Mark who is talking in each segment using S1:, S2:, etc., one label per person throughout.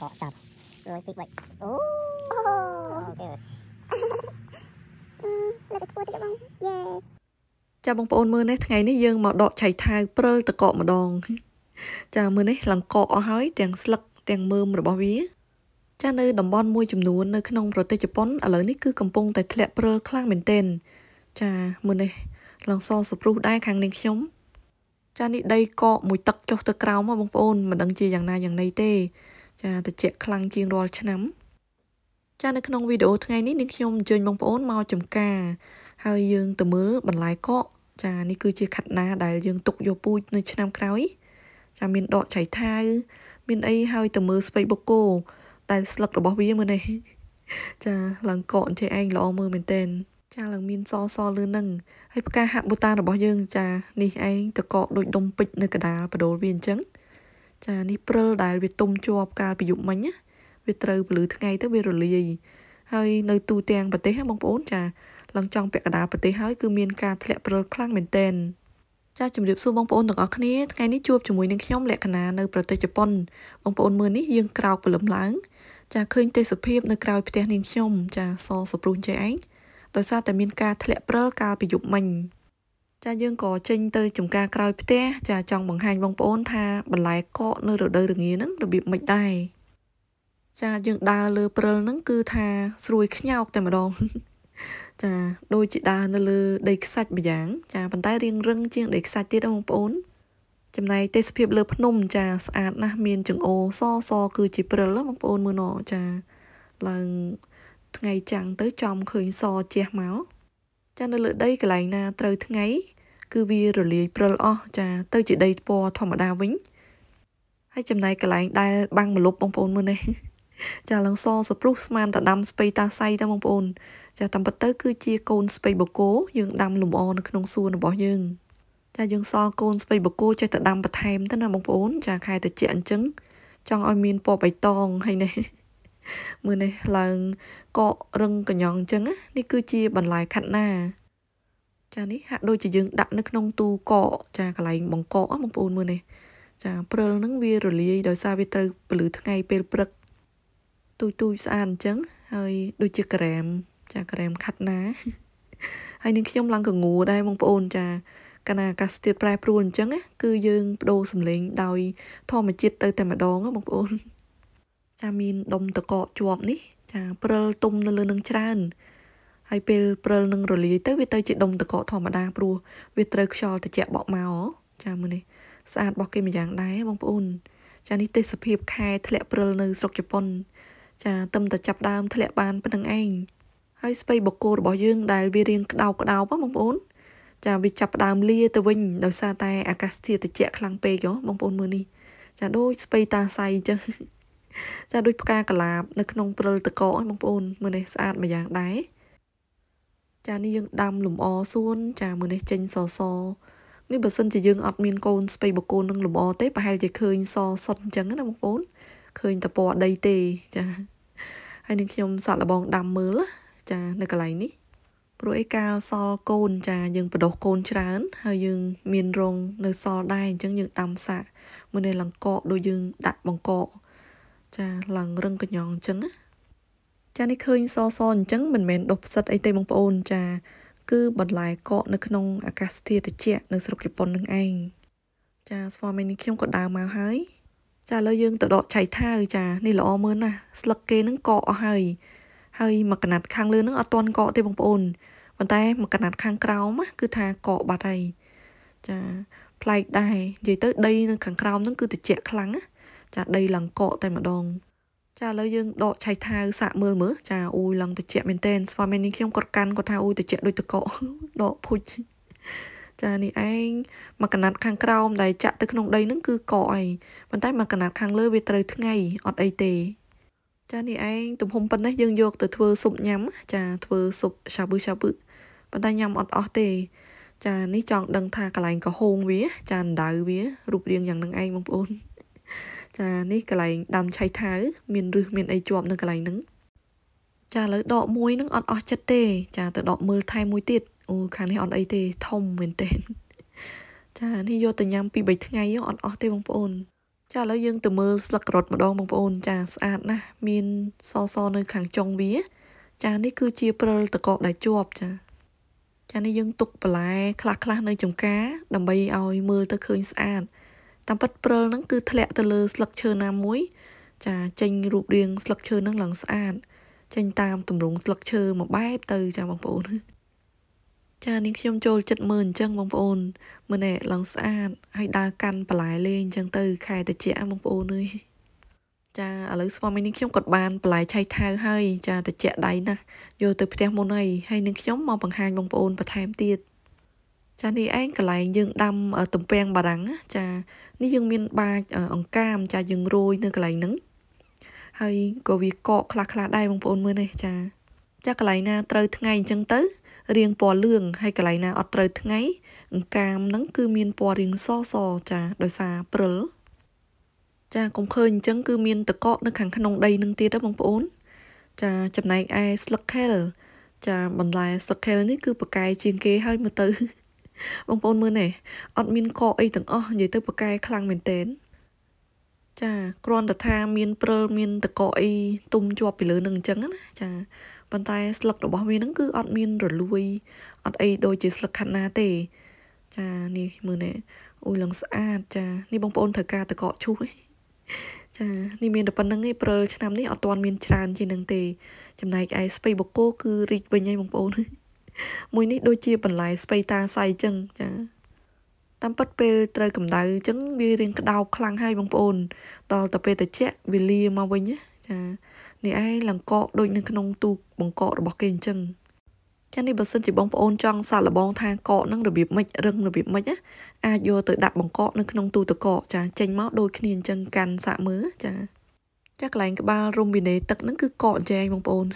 S1: có chặt rồi tuyệt vậy ô ok លើកគួរតិចបងយេចាបងប្អូនមើលនេះថ្ងៃនេះយើងមកដកឆៃថាវព្រិលតកកម្ដងចាមើលនេះឡង្កកអស់ហើយទាំងស្លឹកទាំងមើមរបស់វាចានៅតំបន់មួយចំនួននៅក្នុងប្រទេសជប៉ុនឥឡូវនេះគឺកំពុងតែធ្លាក់ព្រិលខ្លាំងមែនទែនចាមើលនេះឡង្សសព្រុសដែរខាងនេះខ្ញុំចានេះដីកកមួយទឹកចុះទៅក្រោមហ៎បងប្អូនមិនដឹងជាយ៉ាងណាយ៉ាងណីទេ ចាតិចខ្លាំងជាងរាល់ឆ្នាំ ចានៅក្នុងវីដេអូថ្ងៃនេះនាងខ្ញុំអញ្ជើញបងប្អូនមកចំការហើយយើងទៅមើលបន្លែកកចានេះគឺជាខាត់ណា ដែលយើងទុកយកពូជនៅឆ្នាំក្រោយ ចាមានដកឆៃថាវមានអីហើយទៅមើលស្ពៃបូកូតែស្លឹករបស់វាមើលនេះចាឡើងកកអញ្ចេះឯងល្អមើលមែនតើចាឡើងមានសសលឺនឹងហើយផ្កាហាក់បូតារបស់យើងចានេះឯងតកកដូចដុំពេជ្រនៅកដាលបដូលវាអញ្ចឹងចានេះព្រិលដែលវាទុំជាប់កាលពីយប់មិញណាវាត្រូវពលឺថ្ងៃ ទៅវារលាយហើយនៅទូទាំងប្រទេសបងប្អូន ចាឡើងចង់ពាក់កដាលប្រទេសហើយគឺមានការធ្លាក់ព្រិលខ្លាំងមែនតែនចាជម្រាបសួរបងប្អូនទាំងអស់គ្នាថ្ងៃនេះជួបជាមួយនឹងខ្ញុំលក្ខណានៅប្រទេសជប៉ុនបងប្អូនមើលនេះយើងក្រោកព្រលឹមឡើង ចាឃើញទេសភាពនៅក្រៅផ្ទះនាងខ្ញុំចាសសព្រុសចេះឯងដោយសារតែមានការធ្លាក់ព្រិលកាលពីយប់មិញចាយើងក៏ចេញទៅ ចំការក្រោយផ្ទះចាចង់បង្ហាញបងប្អូនថាបន្លែកកនៅរដូវរងាហ្នឹងរបៀបមិនដែរចាយើងដើរលើព្រិលហ្នឹងគឺថាស្រួយខ្ញោកតែម្ដងចាដូចជាដើរនៅលើដីខ្សាច់ម្យ៉ាង ចាប៉ុន្តែរៀងរឹងជាងដីខ្សាច់ទៀតបងប្អូន ចំណែកទេសភាពលើភ្នំចាស្អាតណាស់មាន ចង្អូសសគឺជាព្រិលបងប្អូនមើលណោចាឡើងថ្ងៃចាំងទៅចំឃើញសជះមកចានៅលើដីកន្លែងណាត្រូវថ្ងៃ គឺវារលាយព្រិលអស់ចាទៅជាដីពណ៌ធម្មតាវិញហើយចំណាយកន្លែងដែល បាំងមលប់បងប្អូនមើលនេះចាឡើងសសព្រុះស្មានតដាំស្ពៃតាសៃតាបងប្អូនចាតាមពិតទៅគឺជាកូនស្ពៃបកោយើងដាំលំអនៅក្នុងសួនរបស់យើងចាយើងសល់កូនស្ពៃបកោចេះតដាំបន្ថែមទៅណាបងប្អូន ចាខែតិចអញ្ចឹងចង់ឲ្យមានពណ៌បៃតងហើយនេះមើលនេះឡើងកករឹងកញ្ញងអញ្ចឹងណានេះគឺជាបន្លែខាត់ណាចានេះហាក់ដូចជាយើងដាក់នៅក្នុងទូកកចាកន្លែងបង្កកបងប្អូនមើលនេះចាព្រិលហ្នឹងវារលាយដោយសារវាត្រូវពលឺថ្ងៃពេលព្រឹកទូចទូចស្អាតអញ្ចឹងហើយដូចជាក្រែមចាក្រែមខាត់ណាហើយនឹងខ្ញុំឡើងកងូដែរបងប្អូនចាកាលណាអាកាសធាតុប្រែប្រួលអញ្ចឹងណាគឺយើងបដូរសម្លេងដោយធម្មជាតិទៅតែម្ដងបងប្អូនចាមានដុំតកកជាប់នេះ ចាព្រិលទុំនៅលើនឹងច្រើនហើយពេលព្រិលនឹងរលាយទៅវាទៅជាដុំតកកធម្មតាព្រោះវាត្រូវខ្យល់ត្រជាក់បក់មកចាមើលនេះស្អាតរបស់គេម្យ៉ាងដែរបងប្អូន ចានេះទេសភាពខែ ធ្លាក់ព្រិលនៅស្រុកជប៉ុន ចាទឹមតែចាប់ដើមធ្លាក់បានប៉ុណ្្នឹងឯងហើយស្ពៃបកគោរបស់យើង ដែលវារៀងក្តោបក្តោបបងប្អូនចាវាចាប់ដើមលាទៅវិញដោយសារតែអាកាសធាតុត្រជាក់ខ្លាំងពេកហ៎បងប្អូនមើលនេះចាដូចស្ពៃតាសៃអញ្ចឹងចាដូចផ្កាកលាប នៅក្នុងព្រិលតកអីបងប្អូនមើលនេះស្អាតម្យ៉ាងដែរចានេះយើងដាំលំអសួនចាមើលនេះចេញសសនេះបើសិនជាយើងអត់មានកូនស្ពៃបកូននឹងលំអទេប្រហែល ជាឃើញសសុទ្ធអញ្ចឹងណាបងប្អូនឃើញតែពណ៌ដីទេចាហើយនឹងខ្ញុំសាក់លបងដាំមើលចានៅកន្លែងនេះព្រោះឯកាលសល់កូនចាយើងបដោះកូនច្រើន ហើយយើង មានរង នៅសល់ដែរអញ្ចឹងយើងដាំសាក់មើលនៅលង្កកដូចយើងដាក់បង្កកចាឡើងរឹងកញ្ញងអញ្ចឹងណាចានេះឃើញសសអញ្ចឹងមិនមែនដុះផ្សិតអីទេបងប្អូនចា គឺបន្លែកកនៅក្នុងអាកាសធាតុត្រជាក់នៅស្រុកជប៉ុននឹងឯងចាស្វាមីនេះខ្ញុំក៏ដើរមកហើយ ចាឥឡូវយើងទៅដកឆៃថាវចានេះល្អមើលណាស់ស្លឹកគេនឹងកកអស់ហើយហើយមកកណាត់ខាងលើនឹងអត់ទាន់កកទេបងប្អូនប៉ុន្តែ មកកណាត់ខាងក្រោមគឺ ថាកកបាត់ហើយចាប្លែកដែរនិយាយទៅ ដីនៅខាងក្រោមនឹងគឺត្រជាក់ខ្លាំងណាចាដីឡើងកកតែម្ដងចាឥឡូវយើងដកឆៃថាវសាក់មើលមើលចាអ៊ូយឡើងតិចមែនតេនស្វាមីនេះខ្ញុំគាត់កាន់គាត់ថាអ៊ូតិចដូចតកដកភុជចានេះឯងមកកណាត់ខាងក្រោមដែលចាក់ទៅក្នុងដីនឹងគឺកកឯងប៉ុន្តែមកកណាត់ខាងលើវាត្រូវថ្ងៃអត់អីទេចានេះឯងទំហំប៉ុណ្ណេះយើងយកទៅធ្វើស៊ុបញ៉ាំចាធ្វើស៊ុបឆាប៊ឺឆាប៊ឺប៉ុន្តែញ៉ាំអត់អស់ទេ ចានេះចង់ដឹងថាកន្លែងកោហងវា ចាដៅវារូបរាងយ៉ាងនឹងឯងបងប្អូនចានេះកន្លែងដាំឆៃថាវមានរឹសមានអីជាប់នៅកន្លែងហ្នឹងចាឥឡូវដកមួយហ្នឹងអត់អស់ចិត្តទេចាទៅដកមើលថែមមួយទៀតអូខាងនេះអត់អីទេធំមែនទេ ចានេះយកទៅញ៉ាំពី3ថ្ងៃអត់អស់ទេបងប្អូន ចាឥឡូវយើងទៅមើលស្លឹកក្រូតម្ដងបងប្អូន ចាស្អាតណាស់មានសសនៅខាងចុងវា ចានេះគឺជាព្រិលតកកដែលជាប់ចាចានេះយើង ទុកបន្លែខ្លះៗនៅចំការ ដើម្បីឲ្យមើលទៅឃើញស្អាតតាមពិតព្រិលហ្នឹងគឺធ្លាក់ទៅលើស្លឹកឈើណាមួយចាចេញរូបរាងស្លឹកឈើហ្នឹងឡើងស្អាតចេញតាមទម្រង់ស្លឹកឈើមួយបែបទៅចាបងប្អូនចានេះខ្ញុំចូលចិត្តមើលអញ្ចឹងបងប្អូនមើលណែឡើងស្អាតហើយដើរកាន់បន្លែលេងអញ្ចឹងទៅ ខែតិចបងប្អូនអើយចាឥឡូវស្វាមីនេះខ្ញុំក៏បានបន្លែឆៃថៅហើយចាតិចដៃណាស់យកទៅផ្ទះមុនហើយហើយនឹងខ្ញុំមកបង្ហាញបងប្អូនបន្ថែមទៀតចានេះឯងកន្លែងយើងដាំទំពាំងបារាំងចានេះយើងមាន បាចអង្កាមចាយើងរោយនៅកន្លែងហ្នឹងហើយក៏វាកកខ្លះខ្លះដែរបងប្អូនមើលនេះចា ចាកន្លែងណាត្រូវថ្ងៃអញ្ចឹងទៅរាងពណ៌លឿងហើយកន្លែងណាអត់ត្រូវថ្ងៃ អង្កាមហ្នឹងគឺមានពណ៌រាងសសចាដោយសារព្រិលចាកុំឃើញអញ្ចឹងគឺមានតកកនៅខាងក្នុងដីនឹងទៀតបងប្អូន ចាចំណែកឯស្លឹកខេលចាបន្លែស្លឹកខេលនេះគឺប្រកែជាងគេហើយមើលទៅបងប្អូនមើលនេះអត់មានកអីទាំងអស់និយាយទៅប៉ាកែខ្លាំងមែនតើចាគ្រាន់តែថាមាន ព្រិលមានតកអីទុំជាប់ពីលើនឹងអញ្ចឹងណាចាប៉ុន្តែស្លឹករបស់វាហ្នឹងគឺ អត់មានរលួយអត់អីដូចជាស្លឹកខាត់ណាទេ ចានេះមើលនេះអូយឡើងស្អាតចានេះបងប្អូនត្រូវការតកឈូសឯងចានេះមានតែប៉ុណ្្នឹងឯងព្រិលឆ្នាំនេះអត់ទាន់មានច្រើនជាងនឹងទេ ចំណែកឯស្ពៃបូកគោគឺរីកវិញឯងបងប្អូនមួយនេះដូចជាបន្លែស្ពៃតាសៃចឹងចា តាមពិតពេលត្រូវកម្ដៅចឹងវារៀងក្តោបខ្លាំងហើយបងប្អូន ដល់ទៅពេលត្រជាក់វាលាមកវិញចានេះឯងលង្កកដូចនៅក្នុងទូបង្កករបស់គេអញ្ចឹងចានេះបើសិនជាបងប្អូនចង់សាកល្បង ថាកកនឹងរបៀបម៉េចរឹងរបៀបម៉េចណាអាចយកទៅដាក់បង្កកនៅក្នុងទូទឹកកកចាចេញមកដូចគ្នាអញ្ចឹងកាន់សាកមើលចា ចាកន្លែងក្បាលរុំមីណេទឹកហ្នឹងគឺកកចែងបងប្អូន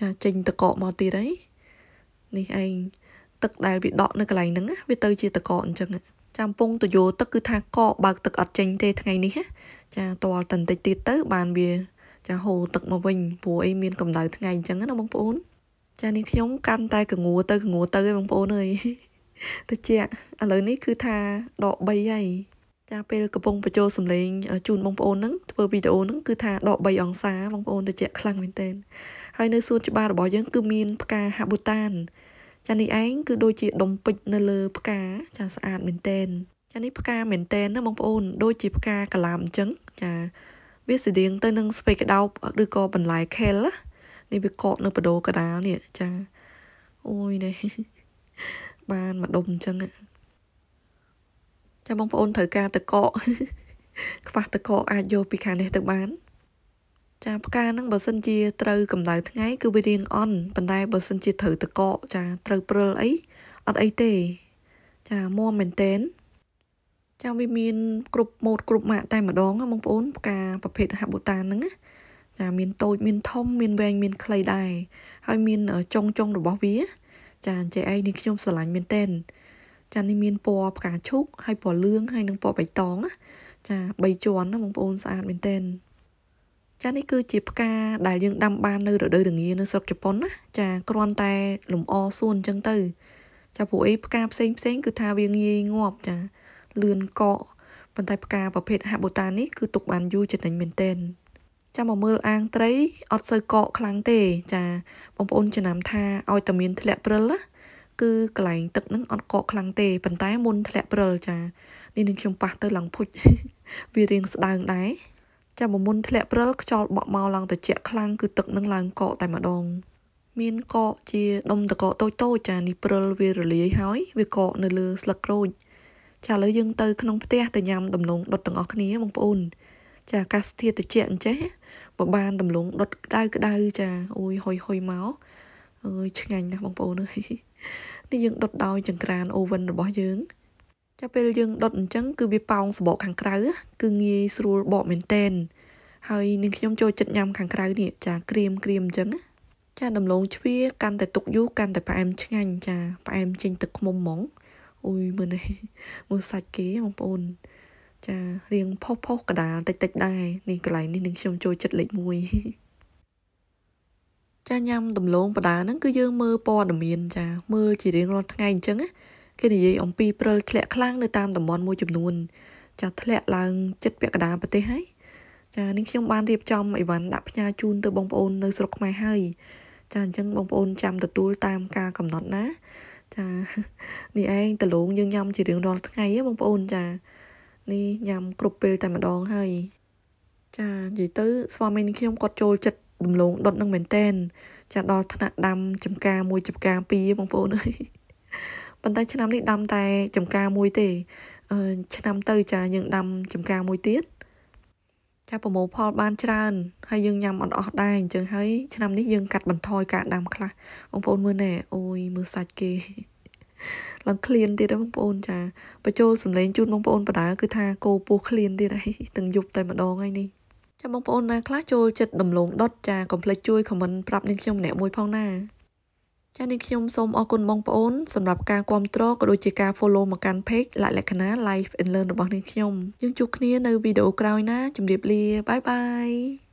S1: ចាចេញទឹកកកមកទៀតហើយនេះឯងទឹកដែលវាដក់នៅកន្លែងហ្នឹងវាទៅជាតកអញ្ចឹងចាំពងតយោទឹកគឺថាកបើកទឹកអត់ចេញទេថ្ងៃនេះណាចាតល់តន្តិចទៀតទៅបានវាចាហូរទឹកមកវិញព្រោះអីមានកម្ដៅថ្ងៃអញ្ចឹងណាបងប្អូនចានេះខ្ញុំកាន់តែកងួរទៅកងួរទៅឯងបងប្អូនអើយតិចឥឡូវនេះគឺថាដក3ហើយចាពេលកំពុងបញ្ចូលសម្លេងជូនបងប្អូនហ្នឹងធ្វើវីដេអូហ្នឹងគឺថាដក3អង្សាបងប្អូនតិចខ្លាំងមែនទែនហើយនៅសួនច្បាររបស់យើងគឺមានផ្កាហាបូតានចានេះឯងគឺដូចជាដុំពេជ្រនៅលើផ្កាចាស្អាតមែនតែនចានេះផ្កាមែនតែនណាបងប្អូន ដូចជាផ្កាកាឡាមអញ្ចឹងចាវាស្តៀងទៅនឹងស្វេកដោបឬក៏បន្លែខេលនេះវាកកនៅបដូរកដាលនេះចាអូយនេះបានមកដុំអញ្ចឹងចាបងប្អូនត្រូវការតកកខ្វះតកកអាចយកពីខាងនេះទៅបានចាផ្កានឹងបើសិនជាត្រូវកម្ដៅថ្ងៃគឺវារាងអន់ប៉ុន្តែបើសិនជាត្រូវតកកចាត្រូវព្រិលអីអត់អីទេ ចាមួមមែនតែនចាវាមានគ្រប់ម៉ូតគ្រប់ម៉ាកតែម្ដងបងប្អូនផ្កាប្រភេទហាបូតាហ្នឹងណាចា មានតូចមានធំមានវែងមានខ្លីដែរហើយមានចុងចុងរបស់វាចាអញ្ចឹងឯងនេះខ្ញុំស្រឡាញ់មែនតែនចានេះមានពណ៌ផ្កាឈូកហើយពណ៌លឿងហើយនិងពណ៌បៃតងណាចា3ជាន់ណាបងប្អូនស្អាតមែនតែនចានេះគឺជាផ្កាដែលយើងដាំបាននៅរដូវរងានៅស្រុកជប៉ុនណាចាគ្រាន់តែលំអសួនអញ្ចឹងទៅចាពួកអីផ្កាផ្សេងផ្សេងគឺថាវាងាយងាប់ចាលឿនកកប៉ុន្តែផ្កាប្រភេទហាបូតានេះគឺទុកបានយូរចំណេញមែនទែនចាំមកមើលអាងត្រីអត់សូវកកខ្លាំងទេ ចាបងប្អូនចំណាំថាឲ្យតែមានធ្លាក់ព្រិលណាគឺកន្លែងទឹកនឹងអត់កកខ្លាំងទេប៉ុន្តែមុនធ្លាក់ព្រិលចានេះនឹងខ្ញុំប៉ះទៅឡើងភុជវារៀងស្ដើងដែរចាំមុនធ្លាក់ព្រិលខ្យល់បក់មកឡើងត្រជាក់ខ្លាំងគឺទឹកនឹងឡើងកកតែម្ដងមានកកជាដុំតកកតូចតូចចានេះព្រិលវារលាយហើយ វាកកនៅលើស្លឹកក្រូចចាឥឡូវយើងទៅក្នុងផ្ទះទៅញ៉ាំដំឡូងដុតទាំងអស់គ្នាបងប្អូន ចាអាកាសធាតុត្រជាក់អញ្ចេះបើបាន ដំឡូងដុតក្តៅក្តៅចាអូយហុយហុយមកអើយឆ្ងាញ់ណាស់បងប្អូនអើយនេះយើងដុតដោយចង្ក្រានអូវិនរបស់យើងចាពេលយើងដុតអញ្ចឹងគឺវាប៉ោងសបកខាងក្រៅគឺងាយស្រួលបកមែនតែនហើយនឹងខ្ញុំចូលចិត្តញ៉ាំខាងក្រៅនេះចាក្រៀមក្រៀមអញ្ចឹងចា ដំឡូងជ្វាកាន់តែទុកយូរកាន់តែផ្អែមឆ្ងាញ់ចាផ្អែម ចេញទឹកខ្មុំហ្មងអ៊ុយមើលនេះមើលសាច់គេបងប្អូន ចារៀងផុសផុសកដាលតិចតិចដែរនេះកន្លែងនេះនឹងខ្ញុំចូលចិត្តលេខ1ចាញ៉ាំដំឡូងបដាហ្នឹងគឺយើងមើលព័ត៌មាន ចាមើលជារៀងរាល់ថ្ងៃអញ្ចឹងណាគេនិយាយអំពីព្រិលធ្លាក់ខ្លាំងនៅតាមតំបន់មួយចំនួនចាធ្លាក់ឡើងចិត្តពាក់កណ្ដាលប្រទេសហើយចានេះខ្ញុំបានរៀបចំអីវ៉ាន់ដាក់ផ្ញើជូនទៅបងប្អូននៅស្រុកខ្មែរហើយចាអញ្ចឹងបងប្អូនចាំទទួលតាមការកំណត់ណាចានេះឯងដលងយើងញ៉ាំជារៀងរាល់ ថ្ងៃហ៎បងប្អូនចានេះញ៉ាំគ្រប់ពេលតែម្ដងហើយចានិយាយទៅ ស្វាមីនេះខ្ញុំគាត់ចូលចិត្តដំឡូងដុតនឹងមែនតែនចាដល់ថ្នាក់ដាំចំការមួយចំការពីរបងប្អូនអើយប៉ុន្តែឆ្នាំនេះដាំតែចំការមួយទេឆ្នាំទៅចាយើងដាំចំការមួយទៀតចាប្រមូលផលបាន ច្រើនហើយយើងញ៉ាំអត់អស់ដែរអញ្ចឹងហើយឆ្នាំនេះយើងកាត់បន្ថយការដាំខ្លះបងប្អូនមើលណែអូយមើលសាច់គេឡើងឃ្លានទៀតបងប្អូន ចាបញ្ចូលសម្លេងជូនបងប្អូនបដាគឺថាគោពោះឃ្លានទៀតហើយទាំងយប់តែម្ដងហើយនេះចាបងប្អូនណាខ្លះចូលចិត្តដំឡូងដុតចាកុំភ្លេចជួយខមមិនប្រាប់នឹងខ្ញុំម្នាក់មួយផងណាចា៎នេះខ្ញុំសូមអរគុណបងប្អូន សម្រាប់ការគ្រប់គ្រងក៏ដូចជាការ follow មកកាន់ page លក្ខណៈ Life and Learn របស់នាងខ្ញុំយើងជួបគ្នានៅវីដេអូក្រោយណាជម្រាបលាបាយបាយ